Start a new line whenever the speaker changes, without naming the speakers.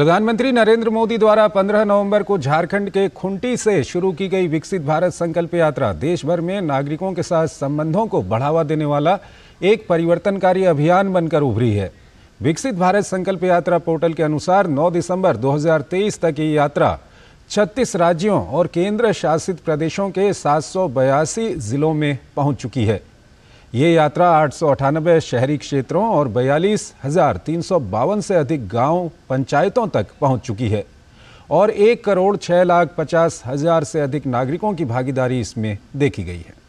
प्रधानमंत्री नरेंद्र मोदी द्वारा 15 नवंबर को झारखंड के खुंटी से शुरू की गई विकसित भारत संकल्प यात्रा देश भर में नागरिकों के साथ संबंधों को बढ़ावा देने वाला एक परिवर्तनकारी अभियान बनकर उभरी है विकसित भारत संकल्प यात्रा पोर्टल के अनुसार 9 दिसंबर 2023 तक ये यात्रा 36 राज्यों और केंद्र शासित प्रदेशों के सात जिलों में पहुंच चुकी है ये यात्रा आठ सौ अठानबे शहरी क्षेत्रों और बयालीस हजार तीन सौ बावन से अधिक गांव पंचायतों तक पहुंच चुकी है और एक करोड़ छः लाख पचास हजार से अधिक नागरिकों की भागीदारी इसमें देखी गई है